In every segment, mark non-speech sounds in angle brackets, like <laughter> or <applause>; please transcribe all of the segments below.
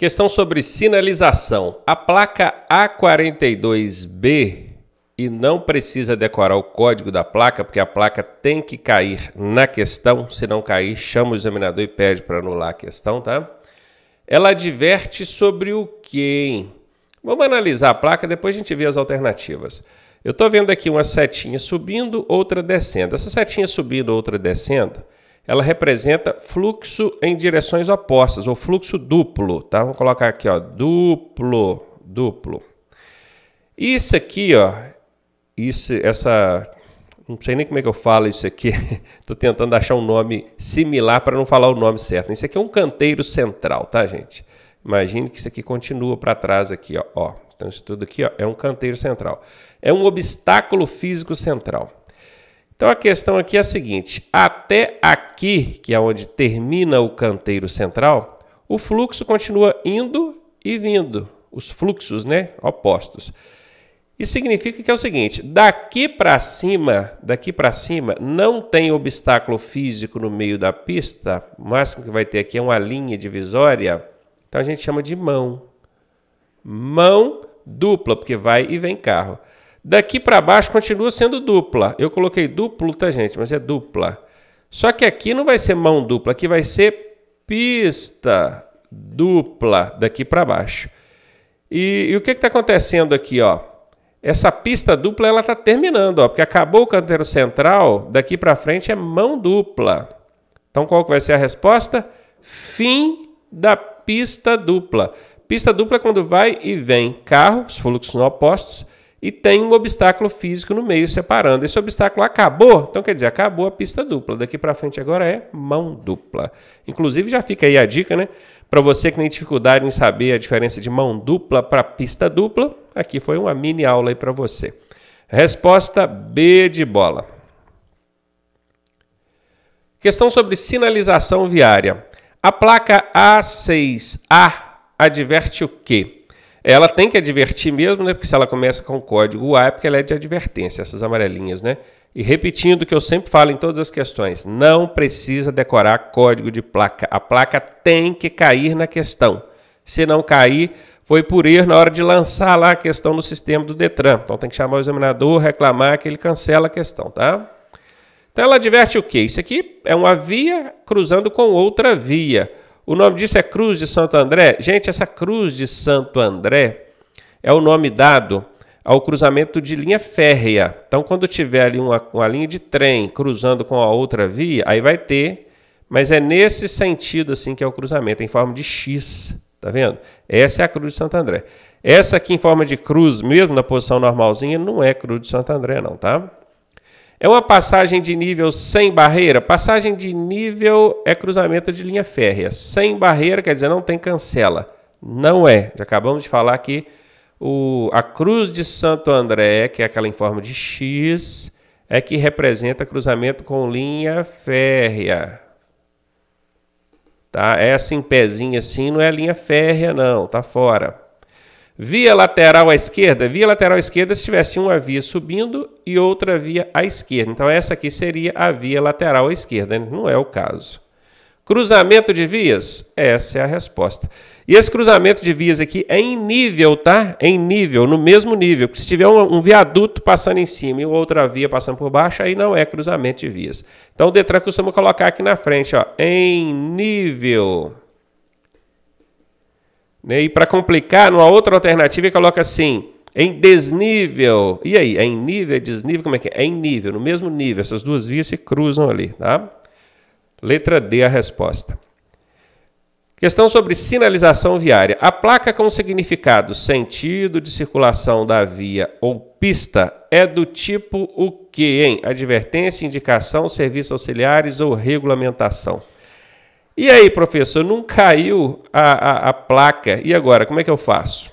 Questão sobre sinalização. A placa A42B e não precisa decorar o código da placa, porque a placa tem que cair na questão. Se não cair, chama o examinador e pede para anular a questão, tá? Ela adverte sobre o quê? Vamos analisar a placa, depois a gente vê as alternativas. Eu estou vendo aqui uma setinha subindo, outra descendo. Essa setinha subindo, outra descendo, ela representa fluxo em direções opostas, ou fluxo duplo, tá? Vamos colocar aqui, ó, duplo, duplo. Isso aqui, ó, isso, essa, não sei nem como é que eu falo isso aqui, <laughs> tô tentando achar um nome similar para não falar o nome certo. Isso aqui é um canteiro central, tá, gente? Imagine que isso aqui continua para trás aqui, ó, ó. Então isso tudo aqui ó, é um canteiro central. É um obstáculo físico central. Então a questão aqui é a seguinte, até aqui Aqui, que é onde termina o canteiro central, o fluxo continua indo e vindo, os fluxos né, opostos. Isso significa que é o seguinte: daqui para cima, daqui para cima, não tem obstáculo físico no meio da pista. O máximo que vai ter aqui é uma linha divisória. Então a gente chama de mão. Mão dupla, porque vai e vem carro. Daqui para baixo continua sendo dupla. Eu coloquei duplo, tá, gente? Mas é dupla. Só que aqui não vai ser mão dupla, aqui vai ser pista dupla daqui para baixo. E, e, o que está acontecendo aqui? Ó? Essa pista dupla ela está terminando, ó, porque acabou o canteiro central, daqui para frente é mão dupla. Então qual que vai ser a resposta? Fim da pista dupla. Pista dupla é quando vai e vem carros, fluxos opostos, e tem um obstáculo físico no meio separando. Esse obstáculo acabou, então quer dizer, acabou a pista dupla. Daqui para frente agora é mão dupla. Inclusive já fica aí a dica, né? Para você que tem dificuldade em saber a diferença de mão dupla para pista dupla, aqui foi uma mini aula aí para você. Resposta B de bola. Questão sobre sinalização viária. A placa A6A adverte o quê? Ela tem que advertir mesmo, né? Porque se ela começa com o código A, é porque ela é de advertência, essas amarelinhas, né? E repetindo o que eu sempre falo em todas as questões, não precisa decorar código de placa. A placa tem que cair na questão. Se não cair, foi por erro na hora de lançar lá a questão no sistema do Detran. Então tem que chamar o examinador, reclamar que ele cancela a questão, tá? Então ela adverte o quê? Isso aqui é uma via cruzando com outra via. O nome disso é Cruz de Santo André. Gente, essa Cruz de Santo André é o nome dado ao cruzamento de linha férrea. Então, quando tiver ali uma, uma linha de trem cruzando com a outra via, aí vai ter, mas é nesse sentido assim que é o cruzamento, em forma de X. Tá vendo? Essa é a Cruz de Santo André. Essa aqui em forma de cruz, mesmo na posição normalzinha, não é Cruz de Santo André, não, tá? É uma passagem de nível sem barreira? Passagem de nível é cruzamento de linha férrea. Sem barreira quer dizer não tem cancela. Não é. Já acabamos de falar que o, a cruz de Santo André, que é aquela em forma de X, é que representa cruzamento com linha férrea. Tá? Essa é em pezinho assim não é linha férrea, não. Tá fora. Via lateral à esquerda, via lateral à esquerda se tivesse uma via subindo e outra via à esquerda. Então essa aqui seria a via lateral à esquerda, não é o caso. Cruzamento de vias? Essa é a resposta. E esse cruzamento de vias aqui é em nível, tá? É em nível, no mesmo nível. Porque se tiver um, um, viaduto passando em cima e outra via passando por baixo, aí não é cruzamento de vias. Então o Detran costuma colocar aqui na frente, ó, em nível. Né? E para complicar, numa outra alternativa, coloca assim, em desnível. E aí, é em nível, é desnível, como é que é? É em nível, no mesmo nível. Essas duas vias se cruzam ali, tá? Letra D a resposta. Questão sobre sinalização viária. A placa com significado sentido de circulação da via ou pista é do tipo o que, hein? Advertência, indicação, serviço auxiliares ou regulamentação. E aí, professor, não caiu a, a, a placa. E agora, como é que eu faço?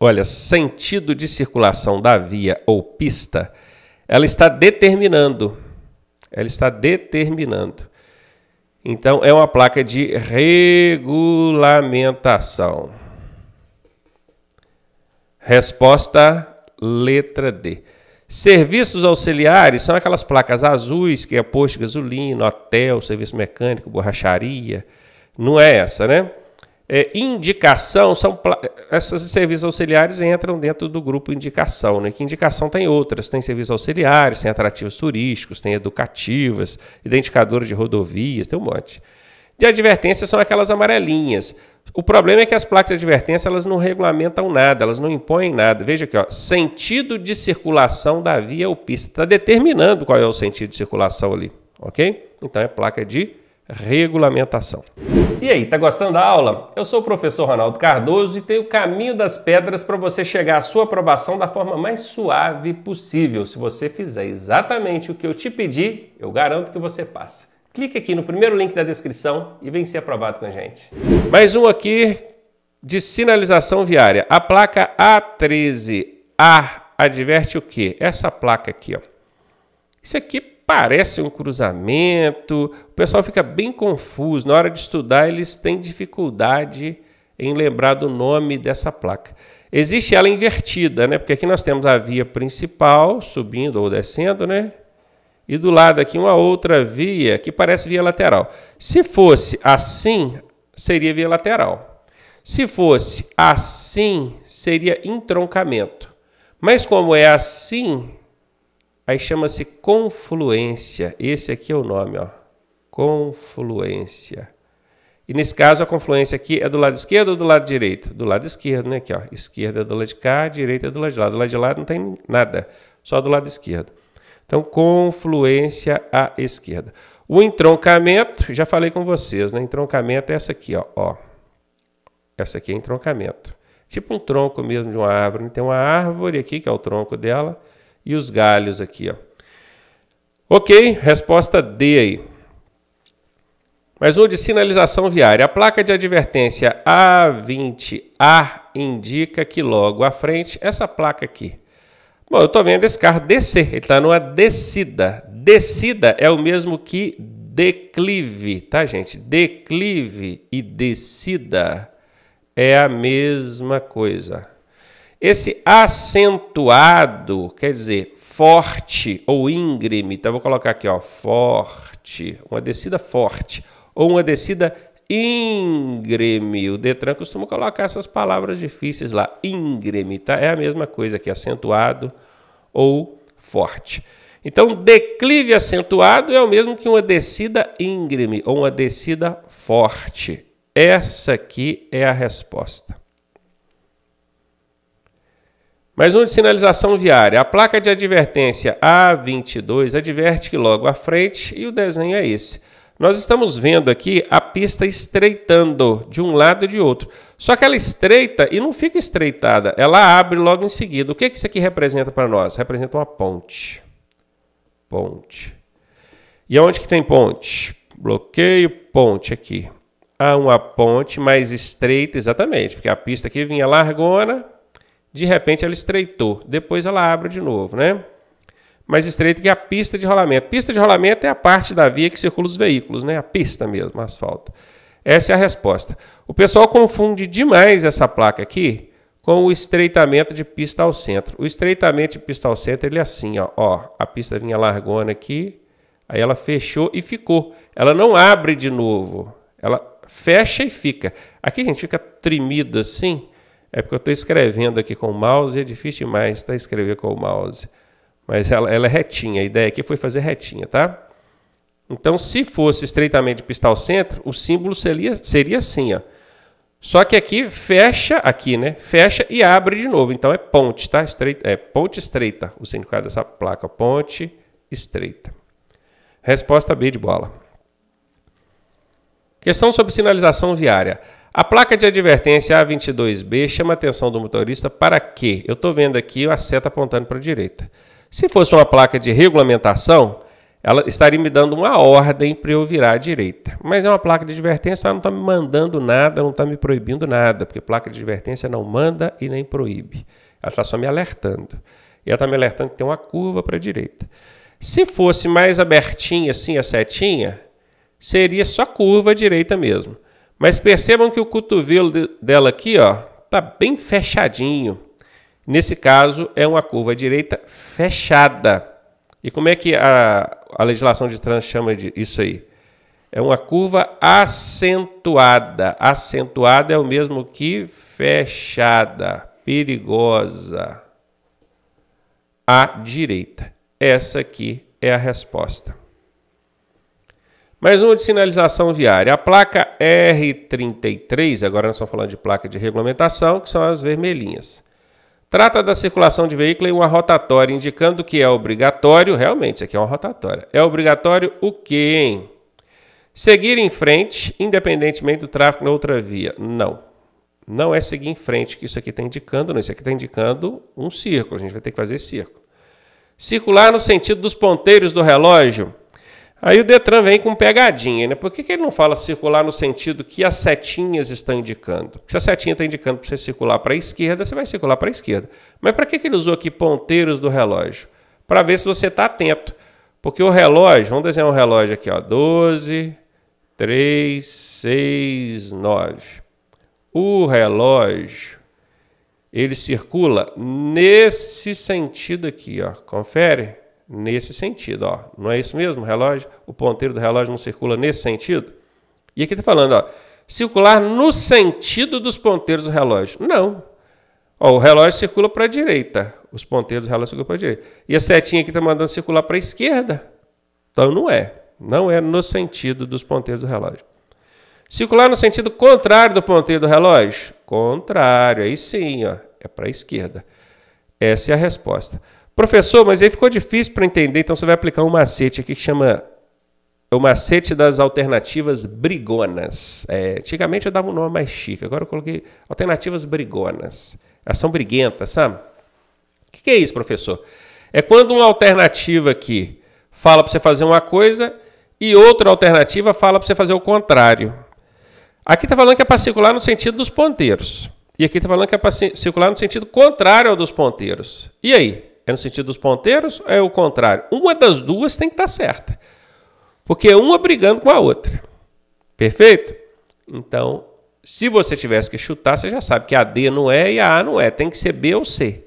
Olha, sentido de circulação da via ou pista, ela está determinando. Ela está determinando. Então, é uma placa de regulamentação. Resposta letra D. Serviços auxiliares são aquelas placas azuis que é posto de gasolina, hotel, serviço mecânico, borracharia. Não é essa, né? É, indicação são essas serviços auxiliares entram dentro do grupo indicação, né? Que indicação tem outras, tem serviços auxiliares, tem atrativos turísticos, tem educativas, identificadores de rodovias, tem um monte. De advertência são aquelas amarelinhas. O problema é que as placas de advertência elas não regulamentam nada, elas não impõem nada. Veja aqui, ó, sentido de circulação da via ou pista. Está determinando qual é o sentido de circulação ali, ok? Então é placa de regulamentação. E aí, tá gostando da aula? Eu sou o professor Ronaldo Cardoso e tenho o caminho das pedras para você chegar à sua aprovação da forma mais suave possível. Se você fizer exatamente o que eu te pedi, eu garanto que você passa. Clique aqui no primeiro link da descrição e vem ser aprovado com a gente. Mais um aqui de sinalização viária. A placa A13A adverte o quê? Essa placa aqui, ó. Isso aqui parece um cruzamento. O pessoal fica bem confuso. Na hora de estudar, eles têm dificuldade em lembrar do nome dessa placa. Existe ela invertida, né? Porque aqui nós temos a via principal subindo ou descendo, né? e do lado aqui uma outra via que parece via lateral. Se fosse assim, seria via lateral. Se fosse assim, seria entroncamento. Mas como é assim, aí chama-se confluência. Esse aqui é o nome, ó. Confluência. E nesse caso, a confluência aqui é do lado esquerdo ou do lado direito? Do lado esquerdo, né? Aqui, ó. Esquerda é do lado de cá, direita é do lado de lá. Do lado de lá não tem nada, só do lado esquerdo. Então, confluência à esquerda. O entroncamento, já falei com vocês, né? Entroncamento é essa aqui, ó. ó. Essa aqui é entroncamento. Tipo um tronco mesmo de uma árvore. Tem uma árvore aqui, que é o tronco dela, e os galhos aqui, ó. Ok, resposta D aí. Mas um de sinalização viária. A placa de advertência A20A indica que logo à frente, essa placa aqui, Bom, eu estou vendo esse carro descer, ele está numa descida. Descida é o mesmo que declive, tá, gente? Declive e descida é a mesma coisa. Esse acentuado quer dizer forte ou íngreme. Então, vou colocar aqui, ó, forte, uma descida forte ou uma descida íngreme. O Detran costuma colocar essas palavras difíceis lá. Íngreme, tá? É a mesma coisa que acentuado ou forte. Então, declive acentuado é o mesmo que uma descida íngreme ou uma descida forte. Essa aqui é a resposta. Mais um de sinalização viária. A placa de advertência A22 adverte que logo à frente, e o desenho é esse. Nós estamos vendo aqui a pista estreitando de um lado e de outro. Só que ela estreita e não fica estreitada, ela abre logo em seguida. O que, que isso aqui representa para nós? Representa uma ponte. Ponte. E onde que tem ponte? Bloqueio, ponte aqui. Há uma ponte mais estreita, exatamente, porque a pista aqui vinha largona, de repente ela estreitou, depois ela abre de novo, né? mais estreito que a pista de rolamento. Pista de rolamento é a parte da via que circula os veículos, né? a pista mesmo, asfalto. Essa é a resposta. O pessoal confunde demais essa placa aqui com o estreitamento de pista ao centro. O estreitamento de pista ao centro ele é assim, ó, ó a pista vinha largona aqui, aí ela fechou e ficou. Ela não abre de novo, ela fecha e fica. Aqui a gente fica tremida assim, é porque eu estou escrevendo aqui com o mouse, é difícil demais tá, escrever com o mouse. Mas ela, ela é retinha. A ideia aqui foi fazer retinha, tá? Então, se fosse estreitamente pista ao centro, o símbolo seria, seria assim, ó. Só que aqui fecha, aqui, né? Fecha e abre de novo. Então é ponte, tá? Estreita, é ponte estreita. O significado dessa placa, ponte estreita. Resposta B de bola. Questão sobre sinalização viária. A placa de advertência A22B chama a atenção do motorista para que? Eu estou vendo aqui a seta apontando para a direita. Se fosse uma placa de regulamentação, ela estaria me dando uma ordem para eu virar à direita. Mas é uma placa de advertência, ela não está me mandando nada, não está me proibindo nada, porque placa de advertência não manda e nem proíbe. Ela está só me alertando. E ela está me alertando que tem uma curva para a direita. Se fosse mais abertinha, assim, a setinha, seria só curva à direita mesmo. Mas percebam que o cotovelo dela aqui, ó, tá bem fechadinho. Nesse caso, é uma curva à direita fechada. E como é que a, a legislação de trânsito chama de isso aí? É uma curva acentuada. Acentuada é o mesmo que fechada, perigosa. À direita. Essa aqui é a resposta. Mais uma de sinalização viária. A placa R33, agora nós estamos falando de placa de regulamentação, que são as vermelhinhas. Trata da circulação de veículo em uma rotatória, indicando que é obrigatório, realmente, isso aqui é uma rotatória. É obrigatório o quê, hein? Seguir em frente, independentemente do tráfego na outra via. Não. Não é seguir em frente, que isso aqui está indicando, não. Isso aqui está indicando um círculo. A gente vai ter que fazer círculo. Circular no sentido dos ponteiros do relógio Aí o Detran vem com pegadinha, né? Por que, que ele não fala circular no sentido que as setinhas estão indicando? Porque se a setinha está indicando para você circular para a esquerda, você vai circular para a esquerda. Mas para que, que ele usou aqui ponteiros do relógio? Para ver se você está atento. Porque o relógio, vamos desenhar um relógio aqui, ó, 12, 3, 6, 9. O relógio, ele circula nesse sentido aqui, ó. Confere nesse sentido. Ó. Não é isso mesmo? O relógio, o ponteiro do relógio não circula nesse sentido? E aqui está falando, ó, circular no sentido dos ponteiros do relógio. Não. Ó, o relógio circula para a direita. Os ponteiros do relógio circulam para a direita. E a setinha aqui está mandando circular para a esquerda. Então não é. Não é no sentido dos ponteiros do relógio. Circular no sentido contrário do ponteiro do relógio? Contrário, aí sim, ó, é para a esquerda. Essa é a resposta. Professor, mas aí ficou difícil para entender, então você vai aplicar um macete aqui que chama é o macete das alternativas brigonas. É, antigamente eu dava um nome mais chique, agora eu coloquei alternativas brigonas. Elas são briguentas, sabe? O que, que é isso, professor? É quando uma alternativa aqui fala para você fazer uma coisa e outra alternativa fala para você fazer o contrário. Aqui está falando que é para circular no sentido dos ponteiros. E aqui está falando que é para circular no sentido contrário ao dos ponteiros. E aí? É no sentido dos ponteiros ou é o contrário? Uma das duas tem que estar tá certa. Porque é uma brigando com a outra. Perfeito? Então, se você tivesse que chutar, você já sabe que a D não é e a A não é. Tem que ser B ou C.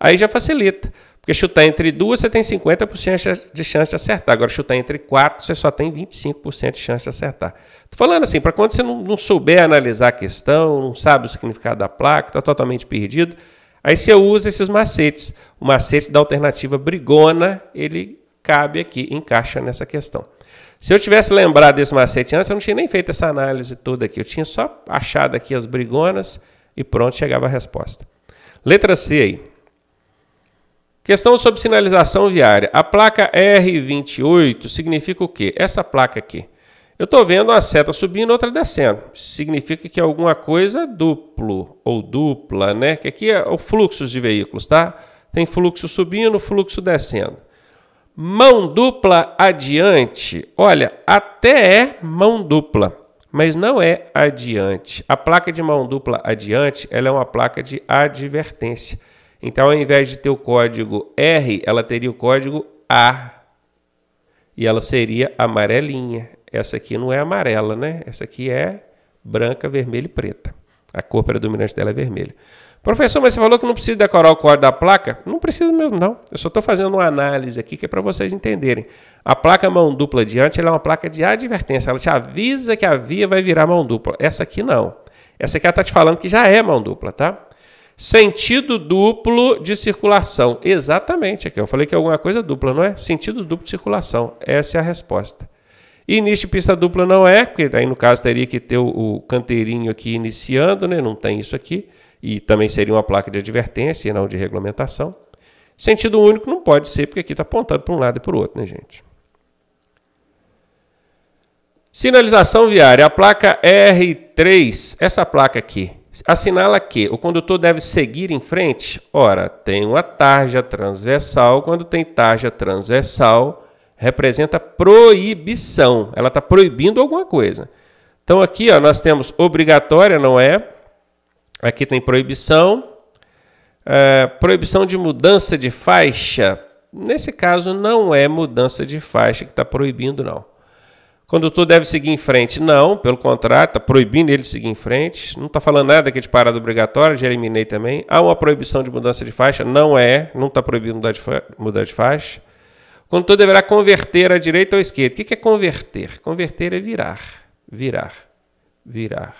Aí já facilita. Porque chutar entre duas, você tem 50% de chance de acertar. Agora, chutar entre quatro, você só tem 25% de chance de acertar. Estou falando assim, para quando você não, não souber analisar a questão, não sabe o significado da placa, está totalmente perdido, Aí você usa esses macetes. O macete da alternativa brigona, ele cabe aqui, encaixa nessa questão. Se eu tivesse lembrado desse macete antes, eu não tinha nem feito essa análise toda aqui. Eu tinha só achado aqui as brigonas e pronto, chegava a resposta. Letra C aí. Questão sobre sinalização viária. A placa R28 significa o quê? Essa placa aqui. Eu estou vendo uma seta subindo, outra descendo. Significa que alguma coisa duplo ou dupla, né? Que aqui é o fluxo de veículos, tá? Tem fluxo subindo, fluxo descendo. Mão dupla adiante. Olha, até é mão dupla, mas não é adiante. A placa de mão dupla adiante, ela é uma placa de advertência. Então, ao invés de ter o código R, ela teria o código A. E ela seria amarelinha. Essa aqui não é amarela, né? Essa aqui é branca, vermelha e preta. A cor predominante dela é vermelha. Professor, mas você falou que não precisa decorar o código da placa? Não preciso mesmo, não. Eu só estou fazendo uma análise aqui que é para vocês entenderem. A placa mão dupla diante é uma placa de advertência. Ela te avisa que a via vai virar mão dupla. Essa aqui não. Essa aqui ela está te falando que já é mão dupla, tá? Sentido duplo de circulação. Exatamente aqui. Eu falei que é alguma coisa dupla, não é? Sentido duplo de circulação. Essa é a resposta. Início pista dupla não é, porque aí no caso teria que ter o, o canteirinho aqui iniciando, né? não tem isso aqui. E também seria uma placa de advertência e não de regulamentação. Sentido único não pode ser, porque aqui está apontando para um lado e para o outro, né, gente? Sinalização viária, a placa R3, essa placa aqui, assinala que o condutor deve seguir em frente. Ora, tem uma tarja transversal, quando tem tarja transversal, representa proibição. Ela está proibindo alguma coisa. Então aqui ó, nós temos obrigatória, não é? Aqui tem proibição. É, proibição de mudança de faixa. Nesse caso, não é mudança de faixa que está proibindo, não. Condutor deve seguir em frente? Não, pelo contrário, está proibindo ele de seguir em frente. Não está falando nada aqui de parada obrigatória, já eliminei também. Há uma proibição de mudança de faixa? Não é, não está proibindo mudar de faixa. Contudo, deverá converter à direita ou à esquerda. O que é converter? Converter é virar, virar, virar.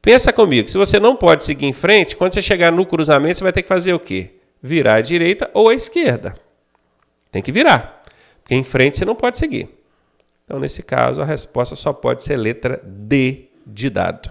Pensa comigo, se você não pode seguir em frente, quando você chegar no cruzamento, você vai ter que fazer o quê? Virar à direita ou à esquerda. Tem que virar, porque em frente você não pode seguir. Então, nesse caso, a resposta só pode ser letra D de dado.